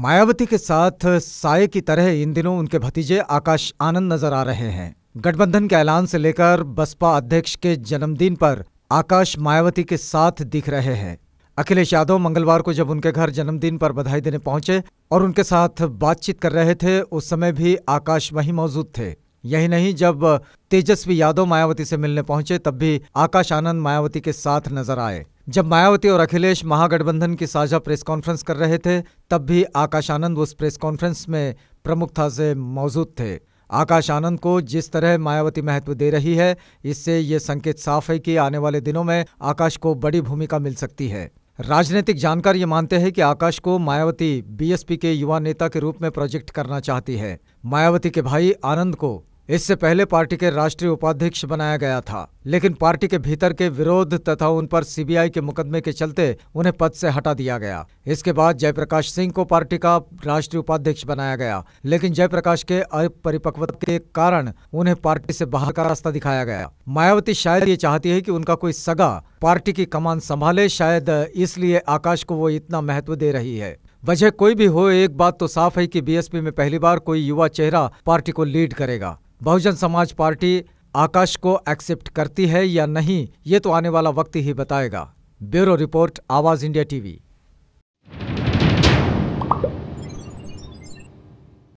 मायावती के साथ साय की तरह इन दिनों उनके भतीजे आकाश आनंद नजर आ रहे हैं गठबंधन के ऐलान से लेकर बसपा अध्यक्ष के जन्मदिन पर आकाश मायावती के साथ दिख रहे हैं अखिलेश यादव मंगलवार को जब उनके घर जन्मदिन पर बधाई देने पहुंचे और उनके साथ बातचीत कर रहे थे उस समय भी आकाश वहीं मौजूद थे यही नहीं जब तेजस्वी यादव मायावती से मिलने पहुंचे तब भी आकाश आनंद मायावती के साथ नजर आए जब मायावती और अखिलेश महागठबंधन की साझा प्रेस कॉन्फ्रेंस कर रहे थे तब भी आकाश आनंद उस प्रेस कॉन्फ्रेंस में प्रमुखता से मौजूद थे आकाश आनंद को जिस तरह मायावती महत्व दे रही है इससे ये संकेत साफ है कि आने वाले दिनों में आकाश को बड़ी भूमिका मिल सकती है राजनीतिक जानकार ये मानते हैं कि आकाश को मायावती बीएसपी के युवा नेता के रूप में प्रोजेक्ट करना चाहती है मायावती के भाई आनंद को इससे पहले पार्टी के राष्ट्रीय उपाध्यक्ष बनाया गया था लेकिन पार्टी के भीतर के विरोध तथा उन पर सीबीआई के मुकदमे के चलते उन्हें पद से हटा दिया गया इसके बाद जयप्रकाश सिंह को पार्टी का राष्ट्रीय उपाध्यक्ष बनाया गया लेकिन जयप्रकाश के अपरिपक्वता के कारण उन्हें पार्टी से बाहर का रास्ता दिखाया गया मायावती शायद ये चाहती है कि उनका कोई सगा पार्टी की कमान संभाले शायद इसलिए आकाश को वो इतना महत्व दे रही है वजह कोई भी हो एक बात तो साफ है कि बीएसपी में पहली बार कोई युवा चेहरा पार्टी को लीड करेगा बहुजन समाज पार्टी आकाश को एक्सेप्ट करती है या नहीं ये तो आने वाला वक्त ही बताएगा ब्यूरो रिपोर्ट आवाज इंडिया टीवी